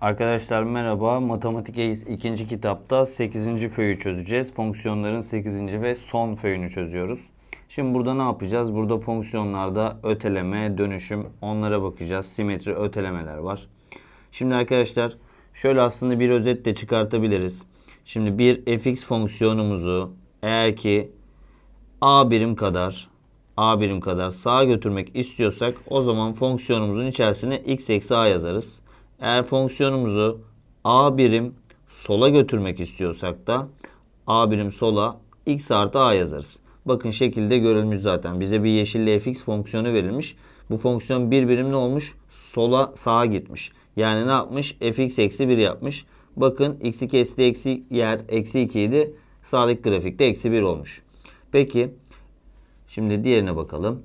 Arkadaşlar merhaba. Matematik 2. kitapta 8. föyü çözeceğiz. Fonksiyonların 8. ve son föyünü çözüyoruz. Şimdi burada ne yapacağız? Burada fonksiyonlarda öteleme, dönüşüm onlara bakacağız. Simetri, ötelemeler var. Şimdi arkadaşlar şöyle aslında bir özet de çıkartabiliriz. Şimdi bir fx fonksiyonumuzu eğer ki a birim kadar a birim kadar sağa götürmek istiyorsak o zaman fonksiyonumuzun içerisine x eksi a yazarız. Eğer fonksiyonumuzu a birim sola götürmek istiyorsak da a birim sola x artı a yazarız. Bakın şekilde görülmüş zaten. Bize bir yeşille fx fonksiyonu verilmiş. Bu fonksiyon bir birim ne olmuş? Sola sağa gitmiş. Yani ne yapmış? fx eksi 1 yapmış. Bakın x2 eksi yer eksi 2 idi. Sağdaki grafikte eksi 1 olmuş. Peki Şimdi diğerine bakalım.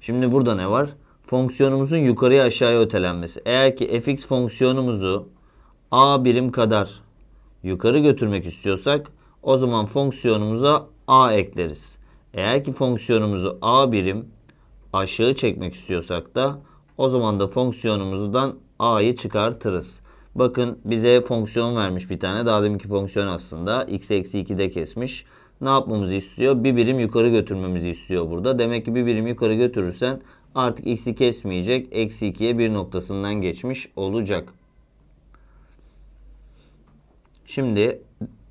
Şimdi burada ne var? Fonksiyonumuzun yukarıya aşağıya ötelenmesi. Eğer ki fx fonksiyonumuzu a birim kadar yukarı götürmek istiyorsak o zaman fonksiyonumuza a ekleriz. Eğer ki fonksiyonumuzu a birim aşağı çekmek istiyorsak da o zaman da fonksiyonumuzdan a'yı çıkartırız. Bakın bize fonksiyon vermiş bir tane. Daha deminki fonksiyon aslında x eksi 2'de kesmiş ne yapmamızı istiyor? Bir birim yukarı götürmemizi istiyor burada. Demek ki bir birim yukarı götürürsen artık x'i kesmeyecek. Eksi 2'ye bir noktasından geçmiş olacak. Şimdi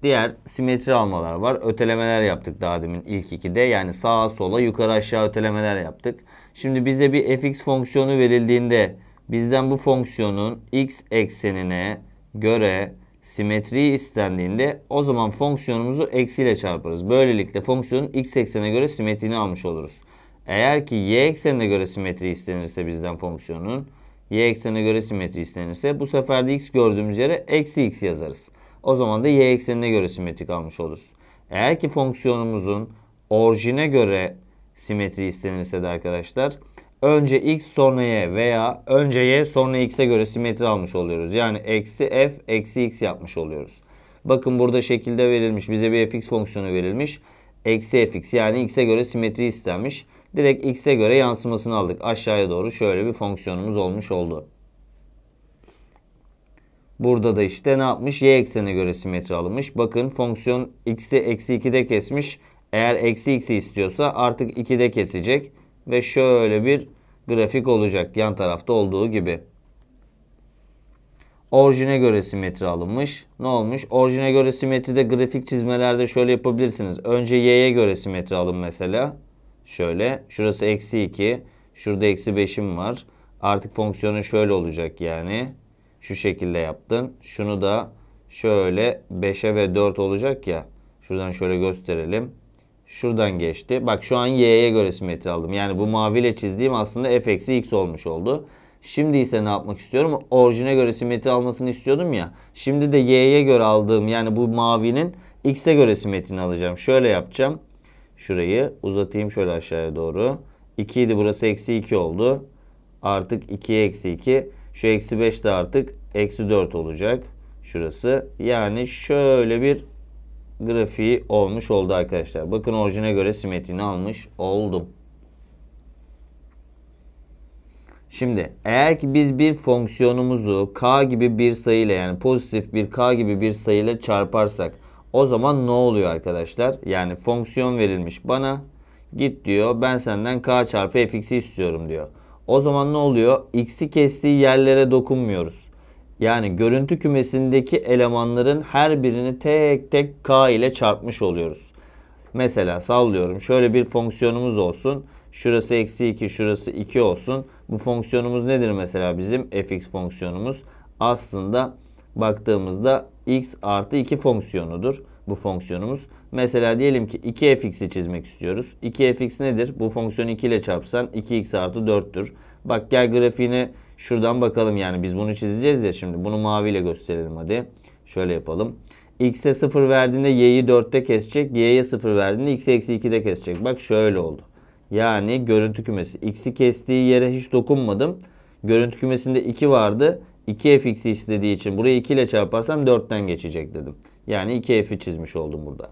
diğer simetri almalar var. Ötelemeler yaptık daha demin ilk 2'de. Yani sağa sola yukarı aşağı ötelemeler yaptık. Şimdi bize bir fx fonksiyonu verildiğinde bizden bu fonksiyonun x eksenine göre simetri istendiğinde o zaman fonksiyonumuzu eksiyle çarparız. Böylelikle fonksiyonun x eksenine göre simetriğini almış oluruz. Eğer ki y eksenine göre simetri istenirse bizden fonksiyonun y eksenine göre simetri istenirse bu sefer de x gördüğümüz yere eksi x yazarız. O zaman da y eksenine göre simetrik almış oluruz. Eğer ki fonksiyonumuzun orijine göre simetri istenirse de arkadaşlar önce x sonra y veya önce y sonra x'e göre simetri almış oluyoruz. Yani eksi f eksi x yapmış oluyoruz. Bakın burada şekilde verilmiş bize bir fx fonksiyonu verilmiş. Eksi fx yani x'e göre simetri istenmiş. Direkt x'e göre yansımasını aldık. Aşağıya doğru şöyle bir fonksiyonumuz olmuş oldu. Burada da işte ne yapmış? Y eksenine göre simetri alınmış. Bakın fonksiyon x'i eksi 2'de kesmiş. Eğer eksi x'i istiyorsa artık 2'de kesecek ve şöyle bir grafik olacak yan tarafta olduğu gibi. Orijine göre simetri alınmış. Ne olmuş? Orijine göre simetride grafik çizmelerde şöyle yapabilirsiniz. Önce y'ye göre simetri alın mesela. Şöyle. Şurası eksi 2. Şurada eksi 5'im var. Artık fonksiyonu şöyle olacak yani. Şu şekilde yaptın. Şunu da şöyle 5'e ve 4 olacak ya. Şuradan şöyle gösterelim. Şuradan geçti. Bak şu an y'ye göre simetri aldım. Yani bu maviyle çizdiğim aslında f eksi x olmuş oldu. Şimdi ise ne yapmak istiyorum? Orijine göre simetri almasını istiyordum ya. Şimdi de y'ye göre aldığım yani bu mavinin x'e göre simetrini alacağım. Şöyle yapacağım. Şurayı uzatayım şöyle aşağıya doğru. 2 idi burası eksi 2 oldu. Artık 2 eksi 2. Şu eksi 5 de artık eksi 4 olacak. Şurası. Yani şöyle bir grafiği olmuş oldu arkadaşlar. Bakın orijine göre simetrini almış oldum. Şimdi eğer ki biz bir fonksiyonumuzu k gibi bir sayıyla yani pozitif bir k gibi bir sayıyla çarparsak o zaman ne oluyor arkadaşlar? Yani fonksiyon verilmiş bana git diyor ben senden k çarpı fx'i istiyorum diyor. O zaman ne oluyor? x'i kestiği yerlere dokunmuyoruz yani görüntü kümesindeki elemanların her birini tek tek k ile çarpmış oluyoruz. Mesela sallıyorum şöyle bir fonksiyonumuz olsun. Şurası eksi 2 şurası 2 olsun. Bu fonksiyonumuz nedir mesela bizim fx fonksiyonumuz? Aslında baktığımızda x artı 2 fonksiyonudur bu fonksiyonumuz. Mesela diyelim ki 2fx'i çizmek istiyoruz. 2fx nedir? Bu fonksiyonu 2 ile çarpsan 2x artı 4'tür. Bak gel grafiğini şuradan bakalım yani biz bunu çizeceğiz ya şimdi. Bunu maviyle gösterelim hadi. Şöyle yapalım. X'e 0 verdiğinde Y'yi 4'te kesecek. Y'ye 0 verdiğinde X'e eksi 2'de kesecek. Bak şöyle oldu. Yani görüntü kümesi. X'i kestiği yere hiç dokunmadım. Görüntü kümesinde 2 vardı. 2 fx'i istediği için burayı 2 ile çarparsam 4'ten geçecek dedim. Yani 2 f'i çizmiş oldum burada.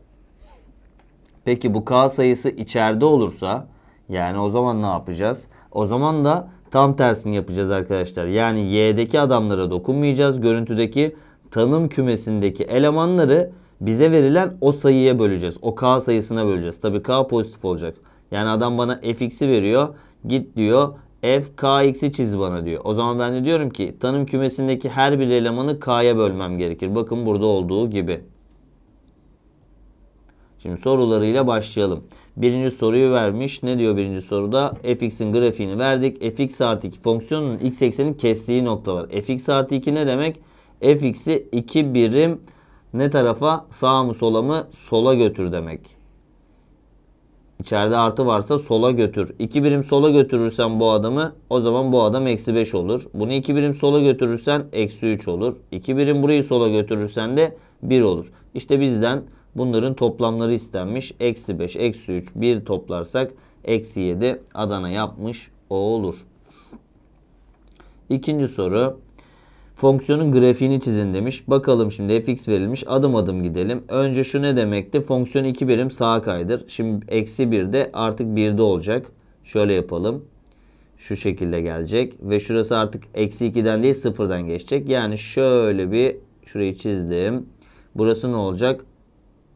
Peki bu k sayısı içeride olursa yani o zaman ne yapacağız? O zaman da Tam tersini yapacağız arkadaşlar. Yani y'deki adamlara dokunmayacağız. Görüntüdeki tanım kümesindeki elemanları bize verilen o sayıya böleceğiz. O k sayısına böleceğiz. Tabi k pozitif olacak. Yani adam bana fx'i veriyor. Git diyor f kx'i çiz bana diyor. O zaman ben de diyorum ki tanım kümesindeki her bir elemanı k'ya bölmem gerekir. Bakın burada olduğu gibi. Şimdi sorularıyla başlayalım. Birinci soruyu vermiş. Ne diyor birinci soruda? fx'in grafiğini verdik. fx artı 2 fonksiyonun x eksenin kestiği nokta noktalar. fx artı 2 ne demek? fx'i 2 birim ne tarafa? Sağ mı sola mı? Sola götür demek. İçeride artı varsa sola götür. 2 birim sola götürürsen bu adamı o zaman bu adam eksi 5 olur. Bunu 2 birim sola götürürsen eksi 3 olur. 2 birim burayı sola götürürsen de 1 olur. İşte bizden Bunların toplamları istenmiş. Eksi 5, eksi 3, 1 toplarsak eksi 7 Adana yapmış o olur. İkinci soru. Fonksiyonun grafiğini çizin demiş. Bakalım şimdi fx verilmiş. Adım adım gidelim. Önce şu ne demekti? Fonksiyon 2 birim sağa kaydır. Şimdi eksi 1'de artık 1'de olacak. Şöyle yapalım. Şu şekilde gelecek. Ve şurası artık eksi 2'den değil 0'dan geçecek. Yani şöyle bir şurayı çizdim. Burası ne olacak?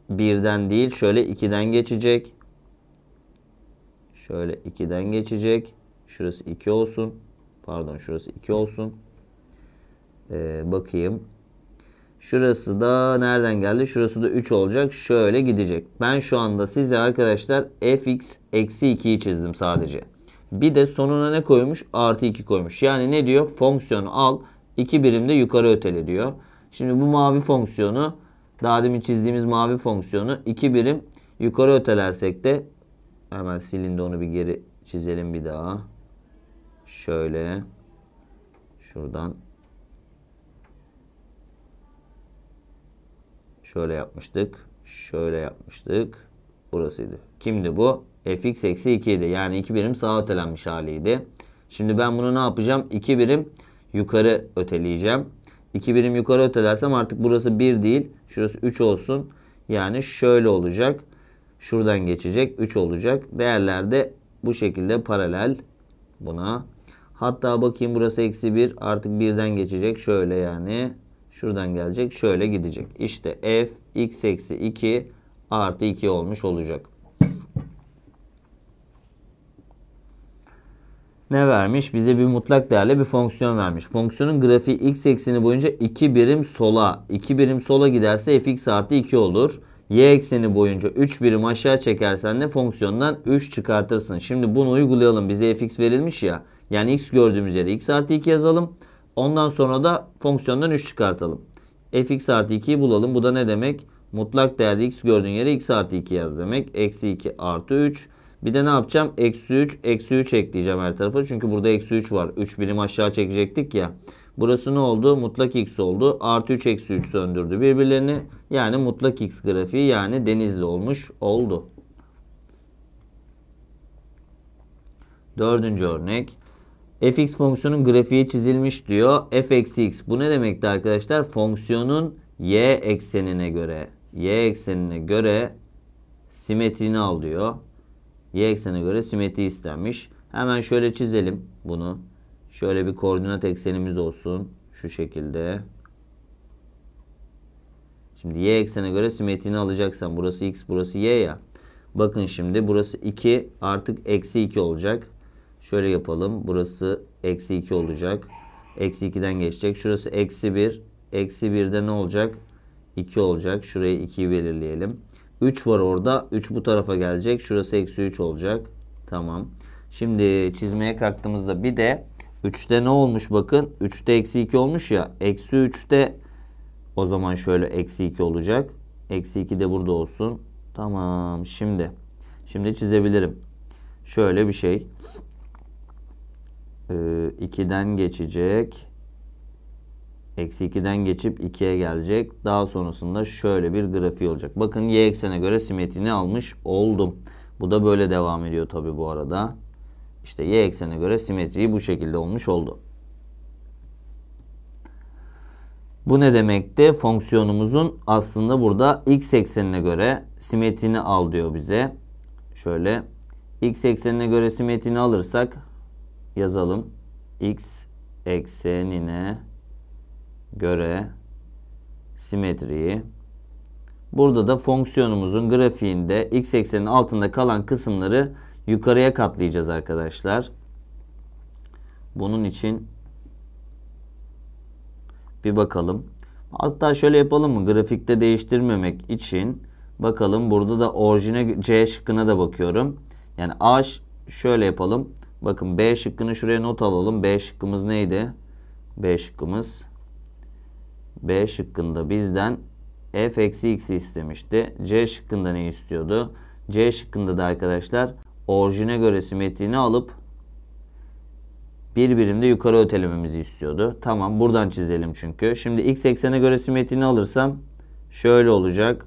birden değil şöyle 2'den geçecek. Şöyle 2'den geçecek. Şurası 2 olsun. Pardon şurası 2 olsun. Ee, bakayım. Şurası da nereden geldi? Şurası da 3 olacak. Şöyle gidecek. Ben şu anda size arkadaşlar fx eksi 2'yi çizdim sadece. Bir de sonuna ne koymuş? Artı 2 koymuş. Yani ne diyor? Fonksiyonu al. 2 birimde yukarı ötele diyor. Şimdi bu mavi fonksiyonu daha demin çizdiğimiz mavi fonksiyonu 2 birim yukarı ötelersek de hemen silin de onu bir geri çizelim bir daha. Şöyle şuradan şöyle yapmıştık. Şöyle yapmıştık. Burasıydı. Kimdi bu? fx eksi 2 idi. Yani 2 birim sağa ötelenmiş haliydi. Şimdi ben bunu ne yapacağım? 2 birim yukarı öteleyeceğim. 2 birim yukarı ötelersem artık burası 1 değil. Şurası 3 olsun. Yani şöyle olacak. Şuradan geçecek. 3 olacak. Değerler de bu şekilde paralel buna. Hatta bakayım burası eksi 1. Artık 1'den geçecek. Şöyle yani. Şuradan gelecek. Şöyle gidecek. İşte f x eksi 2 artı 2 olmuş olacak. ne vermiş? Bize bir mutlak değerli bir fonksiyon vermiş. Fonksiyonun grafiği x ekseni boyunca 2 birim sola. 2 birim sola giderse fx artı 2 olur. Y ekseni boyunca 3 birim aşağı çekersen de fonksiyondan 3 çıkartırsın. Şimdi bunu uygulayalım. Bize fx verilmiş ya. Yani x gördüğümüz yere x artı 2 yazalım. Ondan sonra da fonksiyondan 3 çıkartalım. fx artı 2'yi bulalım. Bu da ne demek? Mutlak değerde x gördüğün yere x artı 2 yaz demek. Eksi 2 artı 3 bir de ne yapacağım? Eksi 3, eksi 3 ekleyeceğim her tarafa. Çünkü burada eksi 3 var. 3 birim aşağı çekecektik ya. Burası ne oldu? Mutlak x oldu. Artı 3 eksi 3 söndürdü birbirlerini. Yani mutlak x grafiği yani denizli olmuş oldu. Dördüncü örnek. fx fonksiyonun grafiği çizilmiş diyor. f eksi x. Bu ne demekti arkadaşlar? Fonksiyonun y eksenine göre y eksenine göre simetrini al diyor. Y eksene göre simetri istenmiş. Hemen şöyle çizelim bunu. Şöyle bir koordinat eksenimiz olsun. Şu şekilde. Şimdi y eksene göre simetrini alacaksan burası x burası y ya. Bakın şimdi burası 2 artık eksi 2 olacak. Şöyle yapalım. Burası eksi 2 olacak. Eksi 2'den geçecek. Şurası eksi 1. Eksi 1'de ne olacak? 2 olacak. Şuraya 2'yi belirleyelim. 3 var orada. 3 bu tarafa gelecek. Şurası eksi 3 olacak. Tamam. Şimdi çizmeye kalktığımızda bir de 3'te ne olmuş bakın. 3'te eksi 2 olmuş ya. Eksi 3'te o zaman şöyle eksi 2 olacak. Eksi 2 de burada olsun. Tamam. Şimdi. Şimdi çizebilirim. Şöyle bir şey. Ee, 2'den geçecek. Eksi 2'den geçip 2'ye gelecek. Daha sonrasında şöyle bir grafiği olacak. Bakın y eksene göre simetrini almış oldum. Bu da böyle devam ediyor tabi bu arada. İşte y eksene göre simetriği bu şekilde olmuş oldu. Bu ne demekti? Fonksiyonumuzun aslında burada x eksenine göre simetrini al diyor bize. Şöyle x eksenine göre simetrini alırsak yazalım. x eksenine göre simetriyi burada da fonksiyonumuzun grafiğinde x ekseninin altında kalan kısımları yukarıya katlayacağız arkadaşlar. Bunun için bir bakalım. Hatta şöyle yapalım mı? Grafikte değiştirmemek için bakalım burada da orijine C şıkkına da bakıyorum. Yani A şöyle yapalım. Bakın B şıkkını şuraya not alalım. B şıkkımız neydi? B şıkkımız B şıkkında bizden f eksi x istemişti. C şıkkında ne istiyordu? C şıkkında da arkadaşlar orijine göre simetriğini alıp bir birimde yukarı ötelememizi istiyordu. Tamam buradan çizelim çünkü. Şimdi x eksene göre simetriğini alırsam şöyle olacak.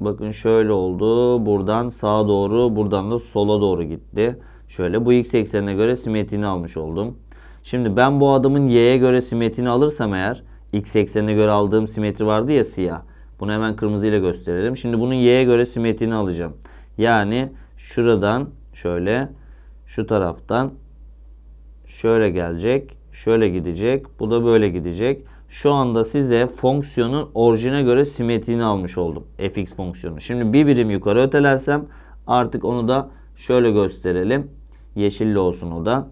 Bakın şöyle oldu. Buradan sağa doğru buradan da sola doğru gitti. Şöyle bu x eksenine göre simetriğini almış oldum. Şimdi ben bu adamın y'ye göre simetriğini alırsam eğer X eksenine göre aldığım simetri vardı ya siyah. Bunu hemen kırmızıyla gösterelim. Şimdi bunun y'ye göre simetrini alacağım. Yani şuradan şöyle şu taraftan şöyle gelecek. Şöyle gidecek. Bu da böyle gidecek. Şu anda size fonksiyonun orijine göre simetriğini almış oldum. fx fonksiyonu. Şimdi bir birim yukarı ötelersem artık onu da şöyle gösterelim. Yeşilli olsun o da.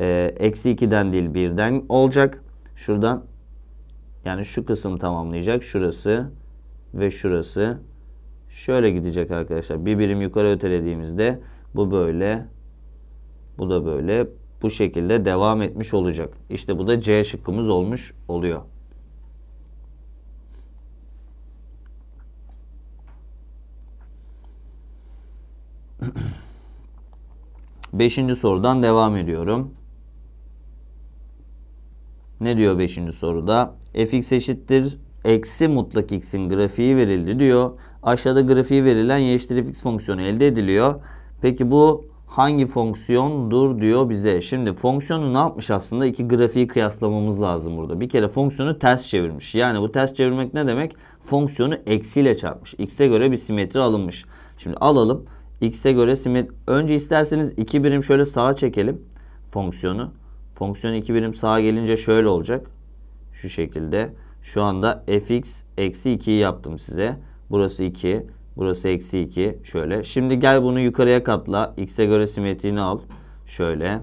Ee, eksi ee, 2'den değil 1'den olacak. Şuradan yani şu kısım tamamlayacak. Şurası ve şurası şöyle gidecek arkadaşlar. Bir birim yukarı ötelediğimizde bu böyle. Bu da böyle. Bu şekilde devam etmiş olacak. İşte bu da C şıkkımız olmuş oluyor. Beşinci sorudan devam ediyorum. Ne diyor beşinci soruda? fx eşittir eksi mutlak x'in grafiği verildi diyor. Aşağıda grafiği verilen y eşittir fx fonksiyonu elde ediliyor. Peki bu hangi fonksiyondur diyor bize. Şimdi fonksiyonu ne yapmış aslında? İki grafiği kıyaslamamız lazım burada. Bir kere fonksiyonu ters çevirmiş. Yani bu ters çevirmek ne demek? Fonksiyonu eksiyle çarpmış. X'e göre bir simetri alınmış. Şimdi alalım. X'e göre simetri. Önce isterseniz iki birim şöyle sağa çekelim fonksiyonu. Fonksiyon iki birim sağa gelince şöyle olacak. Şu şekilde. Şu anda fx eksi 2'yi yaptım size. Burası 2. Burası eksi 2. Şöyle. Şimdi gel bunu yukarıya katla. X'e göre simetriğini al. Şöyle.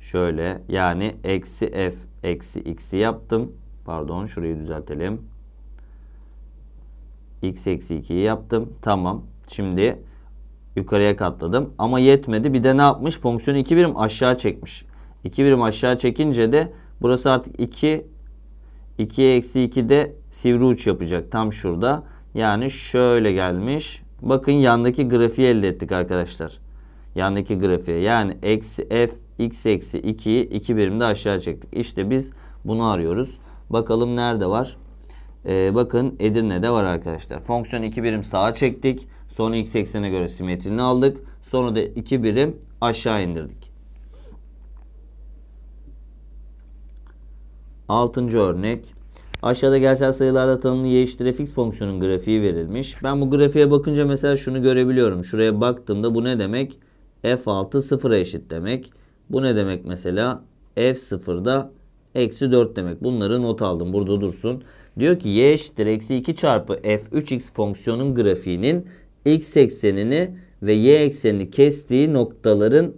Şöyle. Yani eksi f eksi x'i yaptım. Pardon şurayı düzeltelim. x eksi 2'yi yaptım. Tamam. Şimdi yukarıya katladım. Ama yetmedi. Bir de ne yapmış? Fonksiyonu 2 birim aşağı çekmiş. 2 birim aşağı çekince de burası artık 2 2 eksi 2 de sivri uç yapacak tam şurada. Yani şöyle gelmiş. Bakın yandaki grafiği elde ettik arkadaşlar. Yandaki grafiği. Yani eksi f x eksi 2'yi 2 birimde aşağı çektik. İşte biz bunu arıyoruz. Bakalım nerede var? Ee, bakın Edirne'de var arkadaşlar. Fonksiyon 2 birim sağa çektik. Sonra x eksene göre simetrini aldık. Sonra da 2 birim aşağı indirdik. Altıncı örnek. Aşağıda gerçel sayılarla tanımlı y eşittir fx fonksiyonun grafiği verilmiş. Ben bu grafiğe bakınca mesela şunu görebiliyorum. Şuraya baktığımda bu ne demek? f6 sıfıra eşit demek. Bu ne demek mesela? f0'da eksi 4 demek. Bunları not aldım. Burada dursun. Diyor ki y eşittir eksi 2 çarpı f3x fonksiyonun grafiğinin x eksenini ve y eksenini kestiği noktaların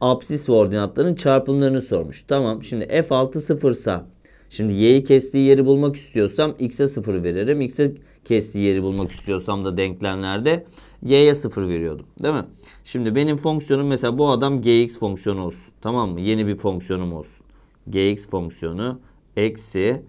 absis ve ordinatların çarpımlarını sormuş. Tamam şimdi f6 sıfırsa Şimdi y'yi kestiği yeri bulmak istiyorsam x'e 0 veririm. X'e kestiği yeri bulmak istiyorsam da denklemlerde y'ye 0 veriyordum. Değil mi? Şimdi benim fonksiyonum mesela bu adam gx fonksiyonu olsun. Tamam mı? Yeni bir fonksiyonum olsun. gx fonksiyonu eksi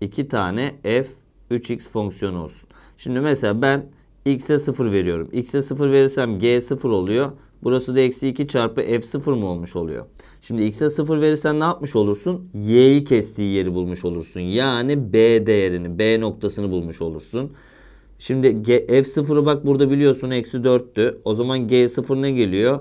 2 tane f 3x fonksiyonu olsun. Şimdi mesela ben x'e 0 veriyorum. x'e 0 verirsem g 0 oluyor. Burası da eksi 2 çarpı f 0 mı olmuş oluyor? Şimdi x'e 0 verirsen ne yapmış olursun? y'yi kestiği yeri bulmuş olursun. Yani b değerini, b noktasını bulmuş olursun. Şimdi f0'ı bak burada biliyorsun eksi 4'tü. O zaman g0 ne geliyor?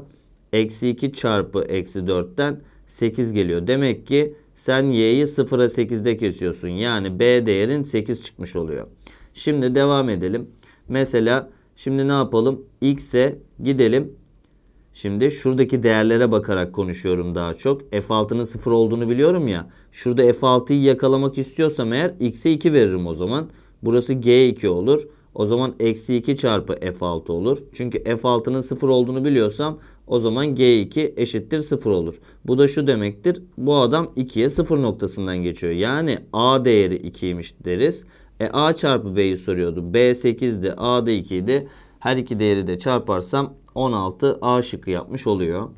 Eksi 2 çarpı eksi 4'ten 8 geliyor. Demek ki sen y'yi 0'a 8'de kesiyorsun. Yani b değerin 8 çıkmış oluyor. Şimdi devam edelim. Mesela şimdi ne yapalım? x'e gidelim. Şimdi şuradaki değerlere bakarak konuşuyorum daha çok. F6'nın 0 olduğunu biliyorum ya. Şurada F6'yı yakalamak istiyorsam eğer x'e 2 veririm o zaman. Burası g2 olur. O zaman eksi 2 çarpı F6 olur. Çünkü F6'nın 0 olduğunu biliyorsam o zaman G2 eşittir 0 olur. Bu da şu demektir. Bu adam 2'ye 0 noktasından geçiyor. Yani A değeri 2'ymiş deriz. E A çarpı B'yi soruyordu. B 8'di. A da 2'ydi. Her iki değeri de çarparsam 16 A şıkkı yapmış oluyor.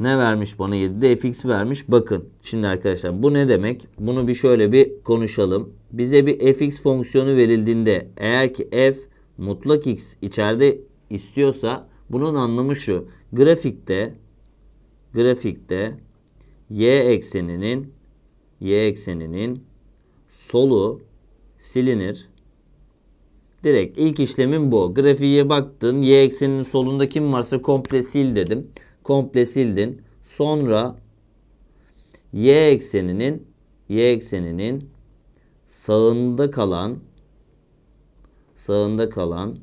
Ne vermiş bana 7? De fx vermiş. Bakın şimdi arkadaşlar bu ne demek? Bunu bir şöyle bir konuşalım. Bize bir fx fonksiyonu verildiğinde eğer ki f mutlak x içeride istiyorsa bunun anlamı şu. Grafikte grafikte y ekseninin y ekseninin solu silinir. Direkt ilk işlemim bu. Grafiğe baktın. Y ekseninin solunda kim varsa komple sil dedim. Komple sildin. Sonra y ekseninin y ekseninin sağında kalan sağında kalan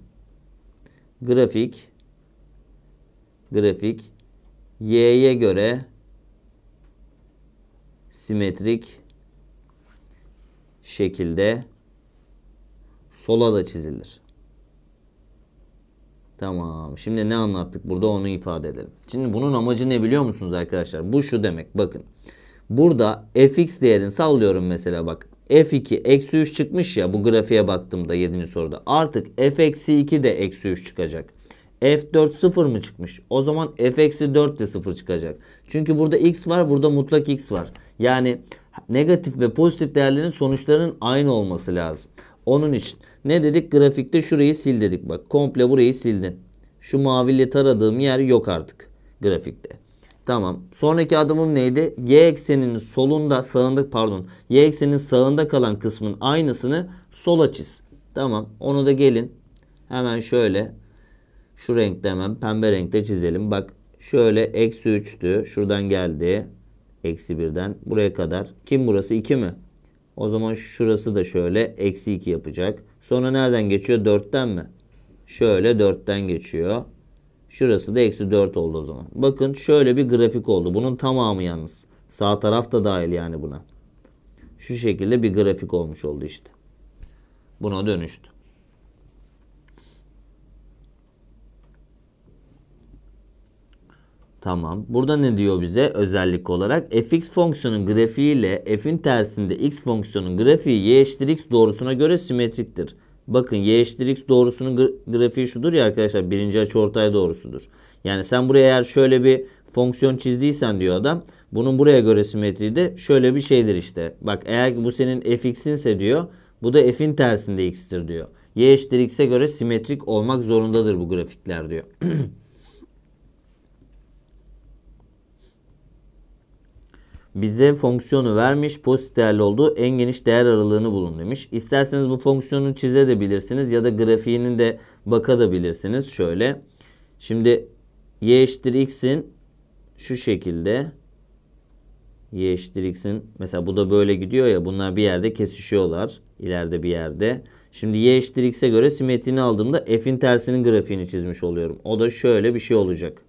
grafik grafik y'ye göre simetrik şekilde sola da çizilir. Tamam. Şimdi ne anlattık burada onu ifade edelim. Şimdi bunun amacı ne biliyor musunuz arkadaşlar? Bu şu demek bakın. Burada fx değerini sallıyorum mesela bak. f2 eksi 3 çıkmış ya bu grafiğe baktığımda 7. soruda. Artık f eksi 2 de eksi 3 çıkacak. F4 0 mı çıkmış? O zaman F eksi 4 de 0 çıkacak. Çünkü burada X var burada mutlak X var. Yani negatif ve pozitif değerlerin sonuçlarının aynı olması lazım. Onun için ne dedik? Grafikte şurayı sil dedik. Bak komple burayı sildin. Şu maviyle taradığım yer yok artık grafikte. Tamam. Sonraki adımım neydi? Y ekseninin solunda, sağında pardon. Y ekseninin sağında kalan kısmın aynısını sola çiz. Tamam. Onu da gelin. Hemen şöyle. Şu renkte hemen pembe renkte çizelim. Bak şöyle eksi 3'tü. Şuradan geldi. Eksi 1'den buraya kadar. Kim burası? 2 mi? O zaman şurası da şöyle eksi 2 yapacak. Sonra nereden geçiyor? 4'ten mi? Şöyle 4'ten geçiyor. Şurası da eksi 4 oldu o zaman. Bakın şöyle bir grafik oldu. Bunun tamamı yalnız. Sağ taraf da dahil yani buna. Şu şekilde bir grafik olmuş oldu işte. Buna dönüştü. Tamam. Burada ne diyor bize özellik olarak? fx fonksiyonun grafiği ile f'in tersinde x fonksiyonun grafiği y eşittir x doğrusuna göre simetriktir. Bakın y eşittir x doğrusunun grafiği şudur ya arkadaşlar. Birinci açıortay doğrusudur. Yani sen buraya eğer şöyle bir fonksiyon çizdiysen diyor adam. Bunun buraya göre simetriği de şöyle bir şeydir işte. Bak eğer bu senin fx'inse diyor. Bu da f'in tersinde x'tir diyor. y eşittir x'e göre simetrik olmak zorundadır bu grafikler diyor. bize fonksiyonu vermiş. Pozitif değerli olduğu en geniş değer aralığını bulun demiş. İsterseniz bu fonksiyonu çizebilirsiniz ya da grafiğini de bakabilirsiniz. Şöyle. Şimdi y eşittir x'in şu şekilde y eşittir x'in mesela bu da böyle gidiyor ya bunlar bir yerde kesişiyorlar. ileride bir yerde. Şimdi y eşittir x'e göre simetriğini aldığımda f'in tersinin grafiğini çizmiş oluyorum. O da şöyle bir şey olacak.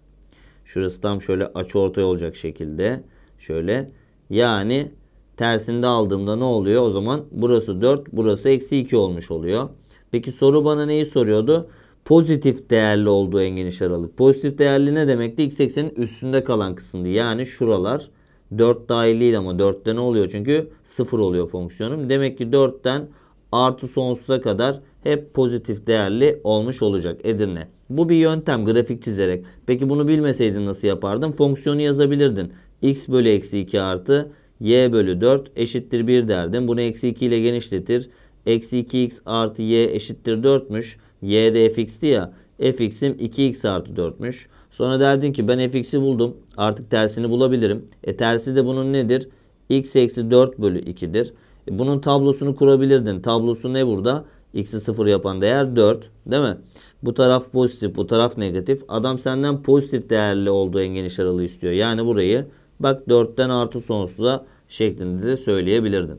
Şurası tam şöyle açı ortay olacak şekilde. Şöyle yani tersinde aldığımda ne oluyor? O zaman burası 4 burası eksi 2 olmuş oluyor. Peki soru bana neyi soruyordu? Pozitif değerli olduğu en geniş aralık. Pozitif değerli ne demekti? X eksenin üstünde kalan kısımdı. Yani şuralar 4 dahiliydi ama 4'te ne oluyor? Çünkü 0 oluyor fonksiyonum. Demek ki 4'ten artı sonsuza kadar hep pozitif değerli olmuş olacak Edirne. Bu bir yöntem grafik çizerek. Peki bunu bilmeseydin nasıl yapardın? Fonksiyonu yazabilirdin x bölü eksi 2 artı y bölü 4 eşittir 1 derdim. Bunu eksi 2 ile genişletir. Eksi 2x artı y eşittir 4'müş. Y de fx'ti ya. fx'im 2x artı 4'müş. Sonra derdin ki ben fx'i buldum. Artık tersini bulabilirim. E tersi de bunun nedir? x eksi 4 bölü 2'dir. E, bunun tablosunu kurabilirdin. Tablosu ne burada? x'i 0 yapan değer 4 değil mi? Bu taraf pozitif bu taraf negatif. Adam senden pozitif değerli olduğu en geniş aralığı istiyor. Yani burayı Bak 4'ten artı sonsuza şeklinde de söyleyebilirdim.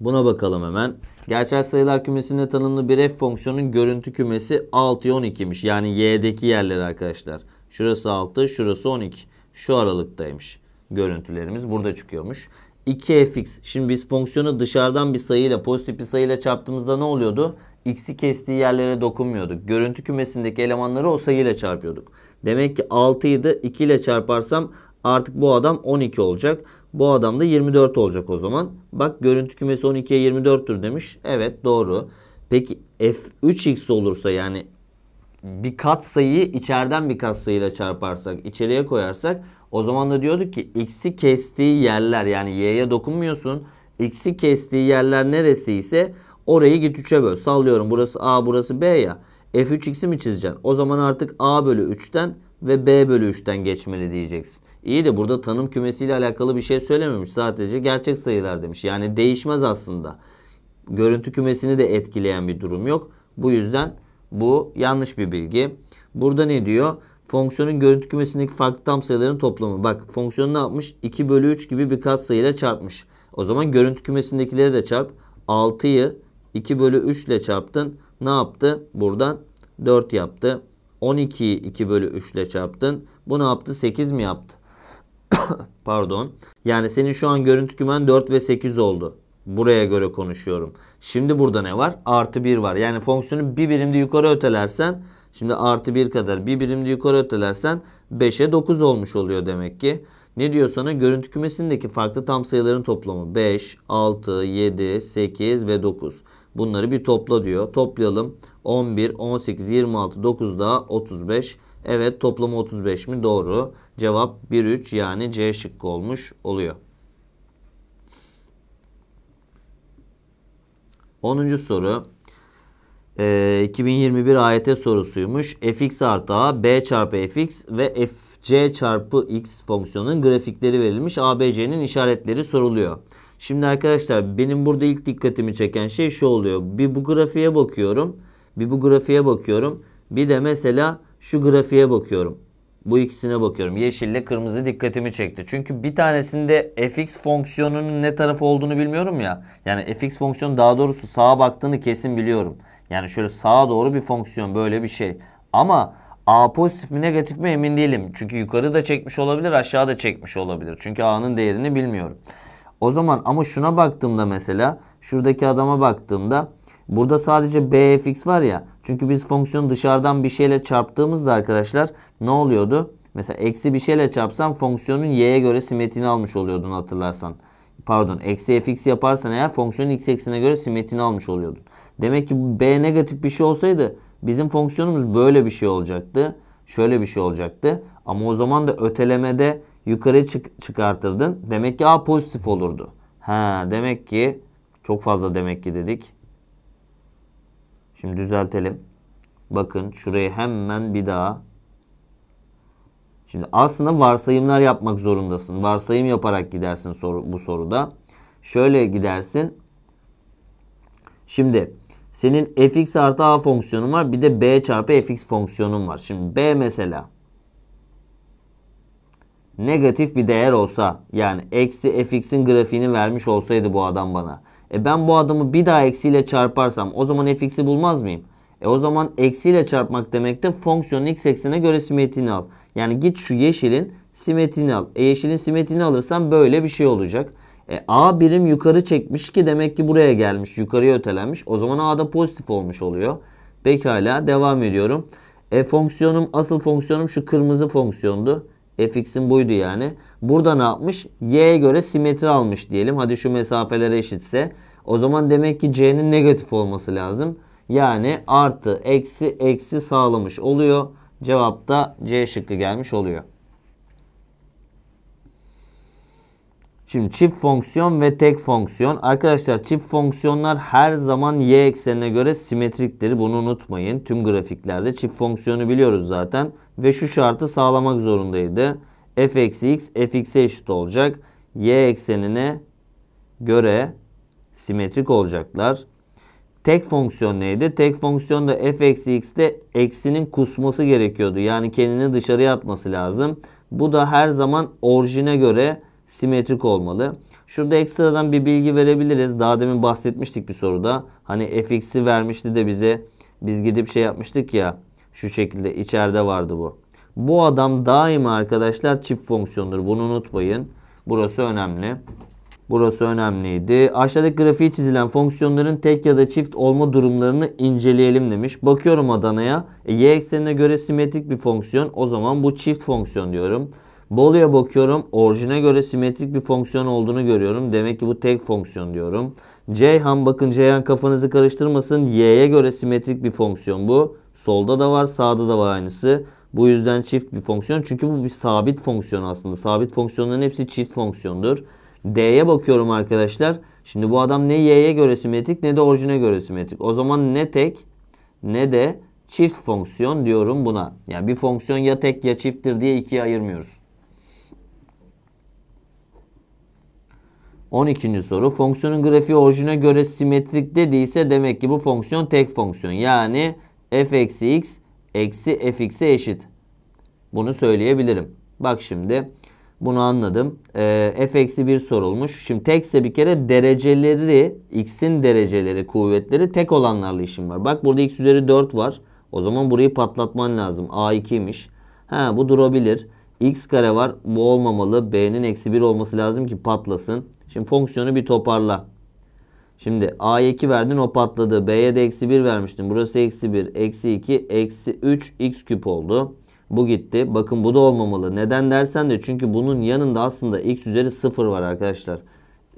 Buna bakalım hemen. Gerçel sayılar kümesinde tanımlı bir f fonksiyonun görüntü kümesi 6 12'miş. Yani y'deki yerler arkadaşlar. Şurası 6, şurası 12. Şu aralıktaymış. Görüntülerimiz burada çıkıyormuş. 2fx. Şimdi biz fonksiyonu dışarıdan bir sayıyla, pozitif bir sayıyla çarptığımızda ne oluyordu? x'i kestiği yerlere dokunmuyorduk. Görüntü kümesindeki elemanları o sayıyla çarpıyorduk. Demek ki 6'yı da 2 ile çarparsam artık bu adam 12 olacak. Bu adam da 24 olacak o zaman. Bak görüntü kümesi 12'ye 24'tür demiş. Evet doğru. Peki f3x olursa yani bir kat sayıyı içeriden bir kat sayıyla çarparsak, içeriye koyarsak o zaman da diyorduk ki x'i kestiği yerler yani y'ye dokunmuyorsun. x'i kestiği yerler neresi ise Orayı git 3'e böl. Sallıyorum burası A burası B ya. F3x'i mi çizeceksin? O zaman artık A bölü 3'ten ve B bölü 3'ten geçmeli diyeceksin. İyi de burada tanım kümesiyle alakalı bir şey söylememiş. Sadece gerçek sayılar demiş. Yani değişmez aslında. Görüntü kümesini de etkileyen bir durum yok. Bu yüzden bu yanlış bir bilgi. Burada ne diyor? Fonksiyonun görüntü kümesindeki farklı tam sayıların toplamı. Bak fonksiyonu ne yapmış? 2 bölü 3 gibi bir katsayıyla çarpmış. O zaman görüntü kümesindekileri de çarp. 6'yı 2 bölü 3 ile çarptın. Ne yaptı? Buradan 4 yaptı. 12'yi 2 bölü 3 ile çarptın. Bu ne yaptı? 8 mi yaptı? Pardon. Yani senin şu an görüntü kümen 4 ve 8 oldu. Buraya göre konuşuyorum. Şimdi burada ne var? Artı 1 var. Yani fonksiyonu bir birimde yukarı ötelersen şimdi artı 1 kadar bir birimde yukarı ötelersen 5'e 9 olmuş oluyor demek ki. Ne diyor sana? Görüntü kümesindeki farklı tam sayıların toplamı 5, 6, 7, 8 ve 9. Bunları bir topla diyor. Toplayalım. 11, 18, 26, 9 daha 35. Evet toplamı 35 mi? Doğru. Cevap 1, 3 yani C şıkkı olmuş oluyor. 10. soru. 2021 ee, AYT sorusuymuş. fx artı a, b çarpı fx ve fc çarpı x fonksiyonunun grafikleri verilmiş. abc'nin işaretleri soruluyor. Şimdi arkadaşlar benim burada ilk dikkatimi çeken şey şu oluyor. Bir bu grafiğe bakıyorum. Bir bu grafiğe bakıyorum. Bir de mesela şu grafiğe bakıyorum. Bu ikisine bakıyorum. Yeşille kırmızı dikkatimi çekti. Çünkü bir tanesinde fx fonksiyonunun ne tarafı olduğunu bilmiyorum ya. Yani fx fonksiyonu daha doğrusu sağa baktığını kesin biliyorum. Yani şöyle sağa doğru bir fonksiyon böyle bir şey. Ama A pozitif mi negatif mi emin değilim. Çünkü yukarı da çekmiş olabilir aşağı da çekmiş olabilir. Çünkü A'nın değerini bilmiyorum. O zaman ama şuna baktığımda mesela şuradaki adama baktığımda burada sadece bfx var ya. Çünkü biz fonksiyonu dışarıdan bir şeyle çarptığımızda arkadaşlar ne oluyordu? Mesela eksi bir şeyle çarpsan fonksiyonun y'ye göre simetrini almış oluyordun hatırlarsan. Pardon eksi fx yaparsan eğer fonksiyonun x eksine göre simetrini almış oluyordun. Demek ki b negatif bir şey olsaydı bizim fonksiyonumuz böyle bir şey olacaktı. Şöyle bir şey olacaktı. Ama o zaman da ötelemede yukarı çık çıkartırdın. Demek ki A pozitif olurdu. Ha demek ki çok fazla demek ki dedik. Şimdi düzeltelim. Bakın şurayı hemen bir daha. Şimdi aslında varsayımlar yapmak zorundasın. Varsayım yaparak gidersin soru, bu soruda. Şöyle gidersin. Şimdi senin fx artı a fonksiyonun var. Bir de b çarpı fx fonksiyonun var. Şimdi b mesela negatif bir değer olsa yani eksi fx'in grafiğini vermiş olsaydı bu adam bana. E ben bu adamı bir daha eksiyle çarparsam o zaman fx'i bulmaz mıyım? E o zaman eksiyle çarpmak demek de fonksiyonun x eksenine göre simetrini al. Yani git şu yeşilin simetrini al. E yeşilin simetrini alırsan böyle bir şey olacak. E a birim yukarı çekmiş ki demek ki buraya gelmiş. Yukarıya ötelenmiş. O zaman a da pozitif olmuş oluyor. Pekala devam ediyorum. E fonksiyonum asıl fonksiyonum şu kırmızı fonksiyondu fx'in buydu yani. Burada ne yapmış? y'ye göre simetri almış diyelim. Hadi şu mesafelere eşitse. O zaman demek ki c'nin negatif olması lazım. Yani artı eksi eksi sağlamış oluyor. Cevap da C şıkkı gelmiş oluyor. Şimdi çift fonksiyon ve tek fonksiyon. Arkadaşlar çift fonksiyonlar her zaman y eksenine göre simetriktir. Bunu unutmayın. Tüm grafiklerde çift fonksiyonu biliyoruz zaten ve şu şartı sağlamak zorundaydı. f eksi x fx'e eşit olacak. y eksenine göre simetrik olacaklar. Tek fonksiyon neydi? Tek fonksiyon da f eksi x'te eksinin kusması gerekiyordu. Yani kendini dışarıya atması lazım. Bu da her zaman orijine göre simetrik olmalı. Şurada ekstradan bir bilgi verebiliriz. Daha demin bahsetmiştik bir soruda. Hani fx'i vermişti de bize. Biz gidip şey yapmıştık ya. Şu şekilde içeride vardı bu. Bu adam daima arkadaşlar çift fonksiyondur. Bunu unutmayın. Burası önemli. Burası önemliydi. Aşağıdaki grafiği çizilen fonksiyonların tek ya da çift olma durumlarını inceleyelim demiş. Bakıyorum Adana'ya. E, y eksenine göre simetrik bir fonksiyon. O zaman bu çift fonksiyon diyorum. Bolu'ya bakıyorum. Orijine göre simetrik bir fonksiyon olduğunu görüyorum. Demek ki bu tek fonksiyon diyorum. Ceyhan bakın Ceyhan kafanızı karıştırmasın. Y'ye göre simetrik bir fonksiyon bu. Solda da var, sağda da var aynısı. Bu yüzden çift bir fonksiyon. Çünkü bu bir sabit fonksiyon aslında. Sabit fonksiyonların hepsi çift fonksiyondur. D'ye bakıyorum arkadaşlar. Şimdi bu adam ne y'ye göre simetrik ne de orijine göre simetrik. O zaman ne tek ne de çift fonksiyon diyorum buna. Yani bir fonksiyon ya tek ya çifttir diye ikiye ayırmıyoruz. 12. soru. Fonksiyonun grafiği orijine göre simetrik dediyse demek ki bu fonksiyon tek fonksiyon. Yani f eksi x eksi f fx'e eşit. Bunu söyleyebilirim. Bak şimdi bunu anladım. E, f eksi 1 sorulmuş. Şimdi tekse bir kere dereceleri, x'in dereceleri, kuvvetleri tek olanlarla işim var. Bak burada x üzeri 4 var. O zaman burayı patlatman lazım. a2'ymiş. Ha bu durabilir. x kare var. Bu olmamalı. b'nin eksi 1 olması lazım ki patlasın. Şimdi fonksiyonu bir toparla. Şimdi A'ya 2 verdin o patladı. B'ye de eksi 1 vermiştim Burası eksi 1, eksi 2, eksi 3 x küp oldu. Bu gitti. Bakın bu da olmamalı. Neden dersen de çünkü bunun yanında aslında x üzeri 0 var arkadaşlar.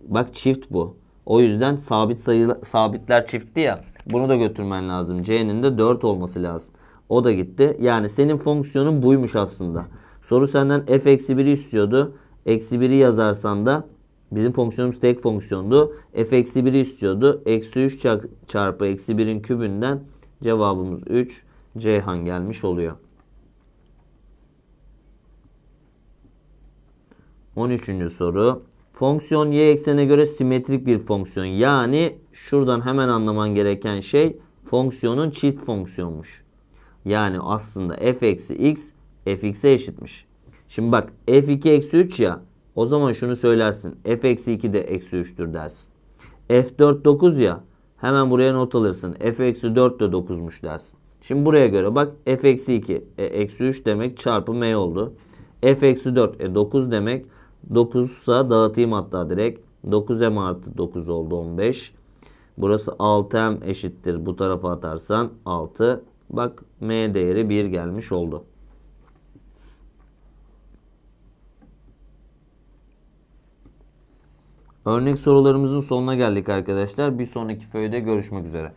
Bak çift bu. O yüzden sabit sayı sabitler çiftti ya. Bunu da götürmen lazım. C'nin de 4 olması lazım. O da gitti. Yani senin fonksiyonun buymuş aslında. Soru senden f-1'i istiyordu. Eksi 1'i yazarsan da Bizim fonksiyonumuz tek fonksiyondu. f eksi 1'i istiyordu. Eksi 3 çarpı eksi 1'in kübünden cevabımız 3. Ceyhan gelmiş oluyor. 13. soru. Fonksiyon y eksene göre simetrik bir fonksiyon. Yani şuradan hemen anlaman gereken şey fonksiyonun çift fonksiyonmuş. Yani aslında f eksi x f x'e eşitmiş. Şimdi bak f2 eksi 3 ya o zaman şunu söylersin. F eksi 2 de eksi 3'tür dersin. F4 9 ya hemen buraya not alırsın. F eksi 4 de 9'muş dersin. Şimdi buraya göre bak F eksi 2 e, eksi 3 demek çarpı M oldu. F eksi 4 e, 9 demek 9 ise dağıtayım hatta direkt. 9M artı 9 oldu 15. Burası 6M eşittir. Bu tarafa atarsan 6. Bak M değeri 1 gelmiş oldu. Örnek sorularımızın sonuna geldik arkadaşlar. Bir sonraki föyde görüşmek üzere.